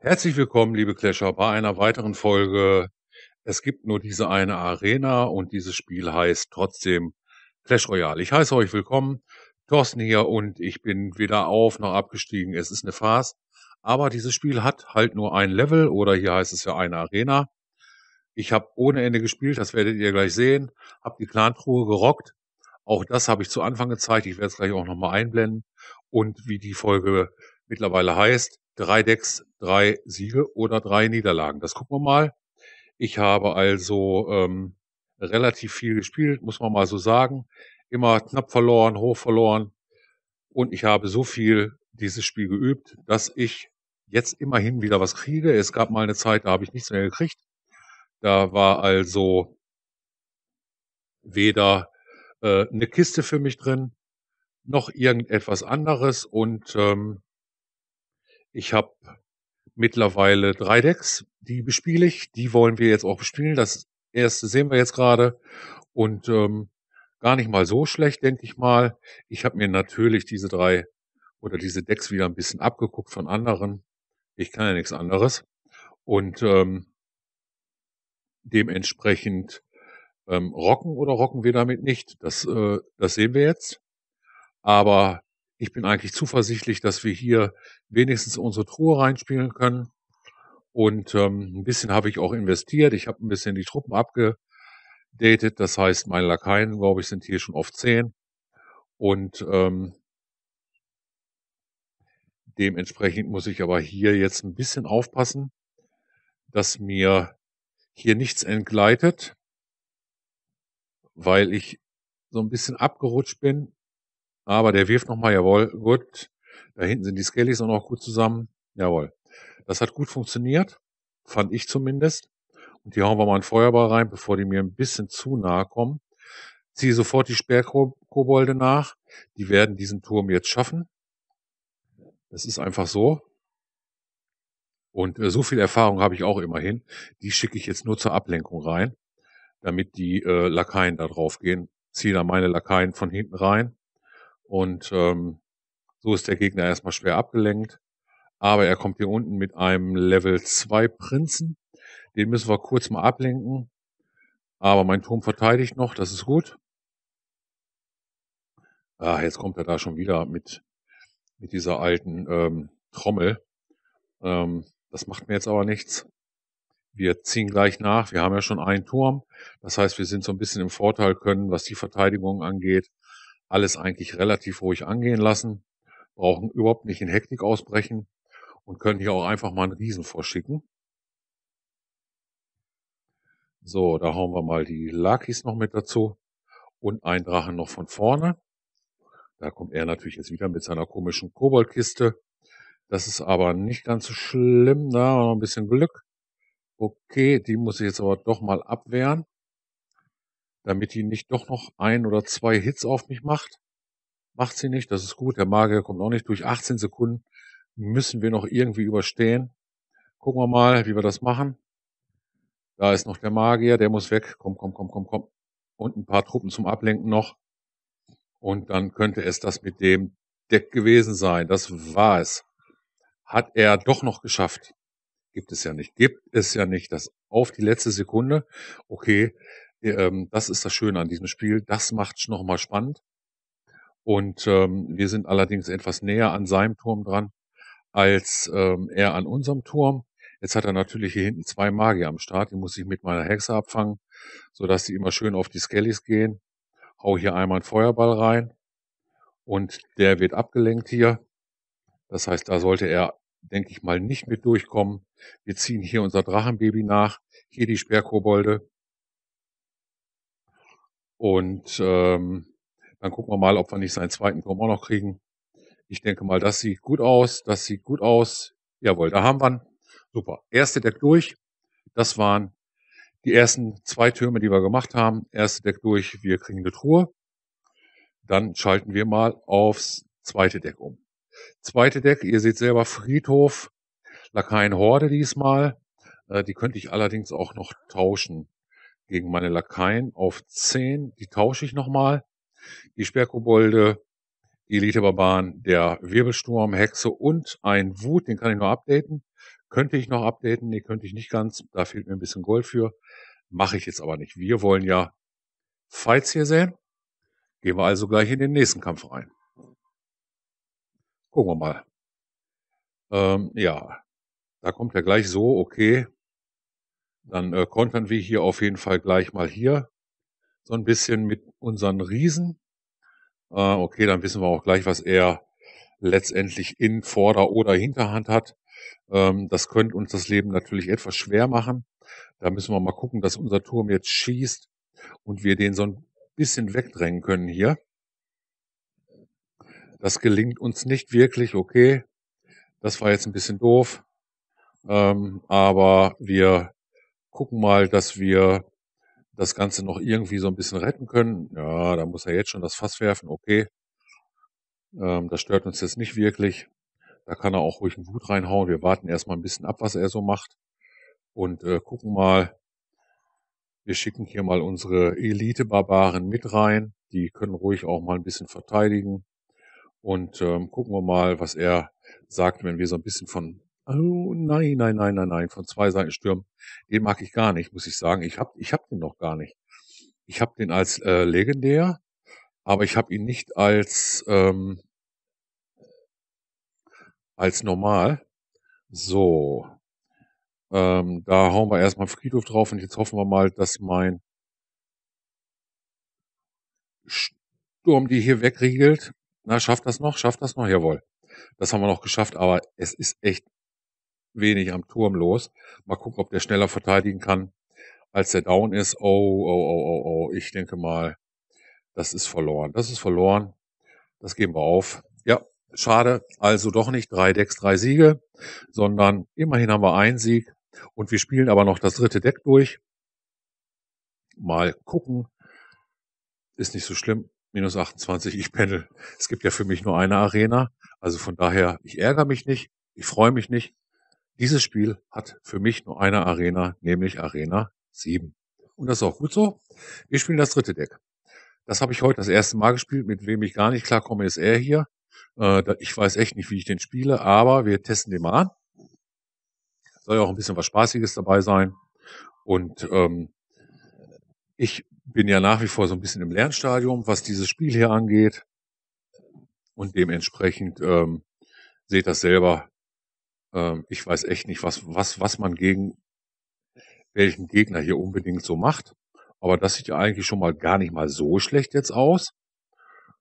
Herzlich willkommen, liebe Clasher, bei einer weiteren Folge. Es gibt nur diese eine Arena und dieses Spiel heißt trotzdem Clash Royale. Ich heiße euch willkommen. Thorsten hier und ich bin weder auf noch abgestiegen. Es ist eine Farce. Aber dieses Spiel hat halt nur ein Level oder hier heißt es ja eine Arena. Ich habe ohne Ende gespielt, das werdet ihr gleich sehen. Habe die Clan-Truhe gerockt. Auch das habe ich zu Anfang gezeigt. Ich werde es gleich auch nochmal einblenden. Und wie die Folge mittlerweile heißt, drei Decks, drei Siege oder drei Niederlagen. Das gucken wir mal. Ich habe also ähm, relativ viel gespielt, muss man mal so sagen. Immer knapp verloren, hoch verloren. Und ich habe so viel dieses Spiel geübt, dass ich jetzt immerhin wieder was kriege. Es gab mal eine Zeit, da habe ich nichts mehr gekriegt. Da war also weder äh, eine Kiste für mich drin, noch irgendetwas anderes. Und ähm, ich habe mittlerweile drei Decks, die bespiele ich. Die wollen wir jetzt auch bespielen. Das erste sehen wir jetzt gerade. Und ähm, gar nicht mal so schlecht, denke ich mal. Ich habe mir natürlich diese drei oder diese Decks wieder ein bisschen abgeguckt von anderen. Ich kann ja nichts anderes. Und ähm, dementsprechend ähm, rocken oder rocken wir damit nicht. Das, äh, das sehen wir jetzt. Aber ich bin eigentlich zuversichtlich, dass wir hier wenigstens unsere Truhe reinspielen können. Und ähm, ein bisschen habe ich auch investiert. Ich habe ein bisschen die Truppen abgedatet. Das heißt, meine Lakaien, glaube ich, sind hier schon auf zehn Und ähm, Dementsprechend muss ich aber hier jetzt ein bisschen aufpassen, dass mir hier nichts entgleitet, weil ich so ein bisschen abgerutscht bin. Aber der wirft nochmal, jawohl, gut. Da hinten sind die Skellys auch noch gut zusammen. Jawohl. Das hat gut funktioniert, fand ich zumindest. Und hier hauen wir mal einen Feuerball rein, bevor die mir ein bisschen zu nahe kommen. Ziehe sofort die Sperrkobolde nach. Die werden diesen Turm jetzt schaffen. Das ist einfach so. Und äh, so viel Erfahrung habe ich auch immerhin. Die schicke ich jetzt nur zur Ablenkung rein, damit die äh, Lakaien da drauf gehen. Ziehe da meine Lakaien von hinten rein. Und ähm, so ist der Gegner erstmal schwer abgelenkt. Aber er kommt hier unten mit einem Level 2 Prinzen. Den müssen wir kurz mal ablenken. Aber mein Turm verteidigt noch, das ist gut. Ah, jetzt kommt er da schon wieder mit mit dieser alten ähm, Trommel. Ähm, das macht mir jetzt aber nichts. Wir ziehen gleich nach. Wir haben ja schon einen Turm. Das heißt, wir sind so ein bisschen im Vorteil können, was die Verteidigung angeht. Alles eigentlich relativ ruhig angehen lassen. Brauchen überhaupt nicht in Hektik ausbrechen und können hier auch einfach mal einen Riesen vorschicken. So, da hauen wir mal die Lakis noch mit dazu und einen Drachen noch von vorne. Da kommt er natürlich jetzt wieder mit seiner komischen Koboldkiste. Das ist aber nicht ganz so schlimm. Da haben wir noch ein bisschen Glück. Okay, die muss ich jetzt aber doch mal abwehren, damit die nicht doch noch ein oder zwei Hits auf mich macht. Macht sie nicht, das ist gut. Der Magier kommt auch nicht durch. 18 Sekunden müssen wir noch irgendwie überstehen. Gucken wir mal, wie wir das machen. Da ist noch der Magier, der muss weg. Komm, komm, komm, komm, komm. Und ein paar Truppen zum Ablenken noch. Und dann könnte es das mit dem Deck gewesen sein. Das war es. Hat er doch noch geschafft. Gibt es ja nicht. Gibt es ja nicht, Das auf die letzte Sekunde, okay, ähm, das ist das Schöne an diesem Spiel, das macht es nochmal spannend. Und ähm, wir sind allerdings etwas näher an seinem Turm dran, als ähm, er an unserem Turm. Jetzt hat er natürlich hier hinten zwei Magier am Start, die muss ich mit meiner Hexe abfangen, sodass die immer schön auf die Skellies gehen hau hier einmal ein Feuerball rein und der wird abgelenkt hier. Das heißt, da sollte er, denke ich mal, nicht mit durchkommen. Wir ziehen hier unser Drachenbaby nach, hier die Sperrkobolde. Und ähm, dann gucken wir mal, ob wir nicht seinen zweiten Turm auch noch kriegen. Ich denke mal, das sieht gut aus, das sieht gut aus. Jawohl, da haben wir ihn. Super. Erste Deck durch. Das waren die ersten zwei Türme, die wir gemacht haben, erste Deck durch, wir kriegen eine Truhe. Dann schalten wir mal aufs zweite Deck um. Zweite Deck, ihr seht selber Friedhof, Lakaien Horde diesmal. Äh, die könnte ich allerdings auch noch tauschen gegen meine Lakaien auf 10. Die tausche ich nochmal. Die Sperrkobolde, die elite der Wirbelsturm, Hexe und ein Wut, den kann ich noch updaten. Könnte ich noch updaten, nee, könnte ich nicht ganz, da fehlt mir ein bisschen Gold für. Mache ich jetzt aber nicht. Wir wollen ja Fights hier sehen. Gehen wir also gleich in den nächsten Kampf rein. Gucken wir mal. Ähm, ja, da kommt er gleich so, okay. Dann äh, kontern wir hier auf jeden Fall gleich mal hier so ein bisschen mit unseren Riesen. Äh, okay, dann wissen wir auch gleich, was er letztendlich in Vorder- oder Hinterhand hat. Ähm, das könnte uns das Leben natürlich etwas schwer machen. Da müssen wir mal gucken, dass unser Turm jetzt schießt und wir den so ein bisschen wegdrängen können hier. Das gelingt uns nicht wirklich, okay. Das war jetzt ein bisschen doof. Ähm, aber wir gucken mal, dass wir das Ganze noch irgendwie so ein bisschen retten können. Ja, da muss er jetzt schon das Fass werfen, okay. Ähm, das stört uns jetzt nicht wirklich. Da kann er auch ruhig einen Wut reinhauen. Wir warten erstmal ein bisschen ab, was er so macht und äh, gucken mal, wir schicken hier mal unsere Elite-Barbaren mit rein. Die können ruhig auch mal ein bisschen verteidigen. Und ähm, gucken wir mal, was er sagt, wenn wir so ein bisschen von oh, nein, nein, nein, nein, nein, von zwei Seiten stürmen. Den mag ich gar nicht, muss ich sagen. Ich hab, ich hab den noch gar nicht. Ich hab den als äh, legendär, aber ich hab ihn nicht als ähm, als normal. So, ähm, da hauen wir erstmal Friedhof drauf und jetzt hoffen wir mal, dass mein Sturm die hier wegriegelt. Na, schafft das noch? Schafft das noch? Jawohl. Das haben wir noch geschafft, aber es ist echt wenig am Turm los. Mal gucken, ob der schneller verteidigen kann, als der down ist. Oh, oh, oh, oh, oh. Ich denke mal, das ist verloren. Das ist verloren. Das geben wir auf. Ja, schade. Also doch nicht drei Decks, drei Siege, sondern immerhin haben wir einen Sieg. Und wir spielen aber noch das dritte Deck durch. Mal gucken. Ist nicht so schlimm. Minus 28, ich pendel. Es gibt ja für mich nur eine Arena. Also von daher, ich ärgere mich nicht. Ich freue mich nicht. Dieses Spiel hat für mich nur eine Arena, nämlich Arena 7. Und das ist auch gut so. Wir spielen das dritte Deck. Das habe ich heute das erste Mal gespielt. Mit wem ich gar nicht klarkomme, ist er hier. Äh, ich weiß echt nicht, wie ich den spiele, aber wir testen den mal an. Soll ja auch ein bisschen was Spaßiges dabei sein. Und ähm, ich bin ja nach wie vor so ein bisschen im Lernstadium, was dieses Spiel hier angeht. Und dementsprechend ähm, seht das selber. Ähm, ich weiß echt nicht, was, was, was man gegen welchen Gegner hier unbedingt so macht. Aber das sieht ja eigentlich schon mal gar nicht mal so schlecht jetzt aus.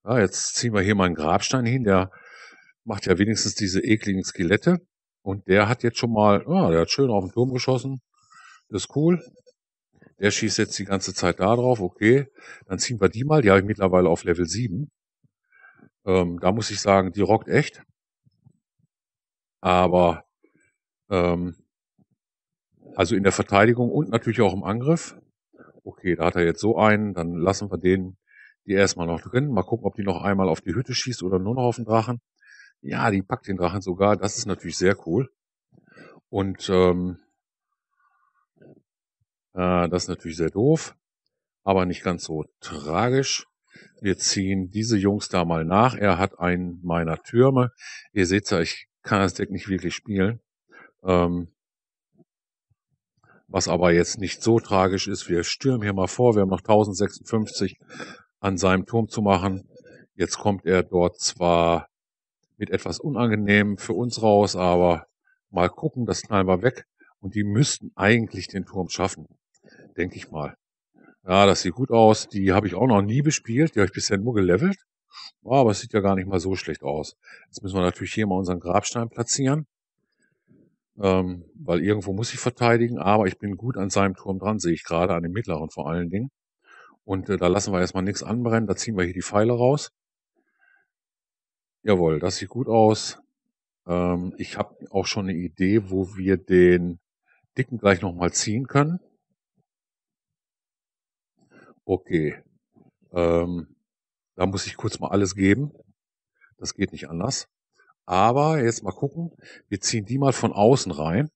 Ja, jetzt ziehen wir hier mal einen Grabstein hin, der macht ja wenigstens diese ekligen Skelette. Und der hat jetzt schon mal, ja, der hat schön auf den Turm geschossen. Das ist cool. Der schießt jetzt die ganze Zeit da drauf. Okay, dann ziehen wir die mal. Die habe ich mittlerweile auf Level 7. Ähm, da muss ich sagen, die rockt echt. Aber ähm, also in der Verteidigung und natürlich auch im Angriff. Okay, da hat er jetzt so einen, dann lassen wir den die erstmal noch drin. Mal gucken, ob die noch einmal auf die Hütte schießt oder nur noch auf den Drachen. Ja, die packt den Drachen sogar. Das ist natürlich sehr cool. Und ähm, äh, das ist natürlich sehr doof, aber nicht ganz so tragisch. Wir ziehen diese Jungs da mal nach. Er hat einen meiner Türme. Ihr seht ja, ich kann das Deck nicht wirklich spielen. Ähm, was aber jetzt nicht so tragisch ist. Wir stürmen hier mal vor. Wir haben noch 1056 an seinem Turm zu machen. Jetzt kommt er dort zwar mit etwas Unangenehmem für uns raus, aber mal gucken, das knallen wir weg. Und die müssten eigentlich den Turm schaffen, denke ich mal. Ja, das sieht gut aus. Die habe ich auch noch nie bespielt. Die habe ich bisher nur gelevelt. aber es sieht ja gar nicht mal so schlecht aus. Jetzt müssen wir natürlich hier mal unseren Grabstein platzieren. Ähm, weil irgendwo muss ich verteidigen, aber ich bin gut an seinem Turm dran, sehe ich gerade, an dem mittleren vor allen Dingen. Und äh, da lassen wir erstmal nichts anbrennen, da ziehen wir hier die Pfeile raus. Jawohl, das sieht gut aus. Ähm, ich habe auch schon eine Idee, wo wir den dicken gleich nochmal ziehen können. Okay. Ähm, da muss ich kurz mal alles geben. Das geht nicht anders. Aber jetzt mal gucken. Wir ziehen die mal von außen rein.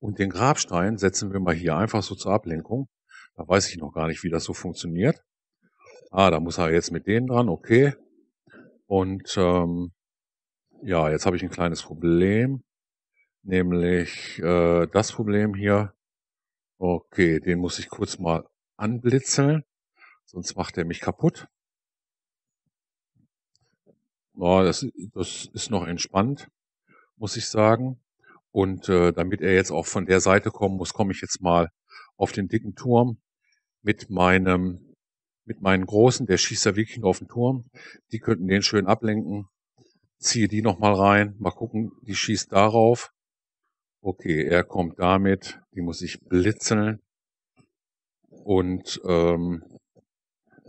Und den Grabstein setzen wir mal hier einfach so zur Ablenkung. Da weiß ich noch gar nicht, wie das so funktioniert. Ah, da muss er jetzt mit denen dran. Okay. Und ähm, ja, jetzt habe ich ein kleines Problem, nämlich äh, das Problem hier. Okay, den muss ich kurz mal anblitzeln, sonst macht er mich kaputt. Ja, das, das ist noch entspannt, muss ich sagen. Und äh, damit er jetzt auch von der Seite kommen muss, komme ich jetzt mal auf den dicken Turm mit meinem mit meinen Großen, der schießt da wirklich nur auf den Turm. Die könnten den schön ablenken. Ziehe die nochmal rein, mal gucken, die schießt darauf. Okay, er kommt damit, die muss ich blitzeln und ähm,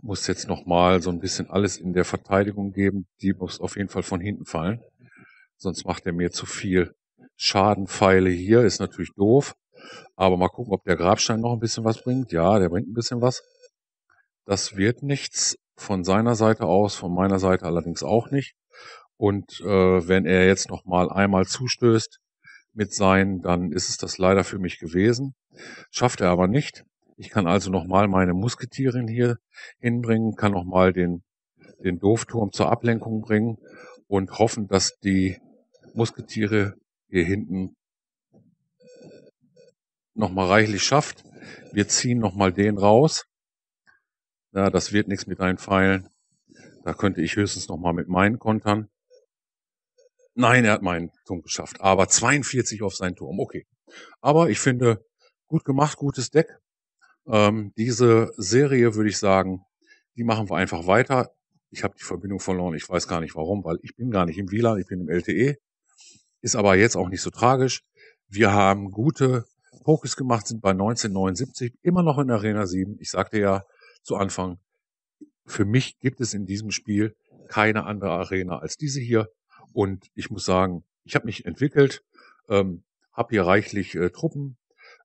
muss jetzt nochmal so ein bisschen alles in der Verteidigung geben. Die muss auf jeden Fall von hinten fallen, sonst macht er mir zu viel Schadenpfeile hier, ist natürlich doof. Aber mal gucken, ob der Grabstein noch ein bisschen was bringt. Ja, der bringt ein bisschen was. Das wird nichts von seiner Seite aus, von meiner Seite allerdings auch nicht. Und äh, wenn er jetzt noch mal einmal zustößt mit sein, dann ist es das leider für mich gewesen. Schafft er aber nicht. Ich kann also noch mal meine Musketierin hier hinbringen, kann noch mal den den Doofturm zur Ablenkung bringen und hoffen, dass die Musketiere hier hinten äh, nochmal reichlich schafft. Wir ziehen nochmal den raus ja, das wird nichts mit deinen Pfeilen. Da könnte ich höchstens noch mal mit meinen kontern. Nein, er hat meinen Turm geschafft. Aber 42 auf seinen Turm, okay. Aber ich finde, gut gemacht, gutes Deck. Ähm, diese Serie würde ich sagen, die machen wir einfach weiter. Ich habe die Verbindung verloren, ich weiß gar nicht warum, weil ich bin gar nicht im WLAN, ich bin im LTE. Ist aber jetzt auch nicht so tragisch. Wir haben gute Pokes gemacht, sind bei 1979 immer noch in Arena 7. Ich sagte ja, zu Anfang. Für mich gibt es in diesem Spiel keine andere Arena als diese hier. Und ich muss sagen, ich habe mich entwickelt, ähm, habe hier reichlich äh, Truppen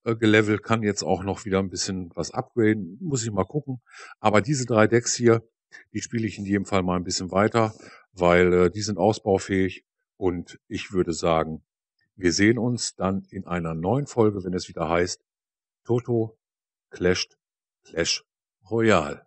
äh, gelevelt, kann jetzt auch noch wieder ein bisschen was upgraden, muss ich mal gucken. Aber diese drei Decks hier, die spiele ich in jedem Fall mal ein bisschen weiter, weil äh, die sind ausbaufähig. Und ich würde sagen, wir sehen uns dann in einer neuen Folge, wenn es wieder heißt, Toto clasht Clash Royal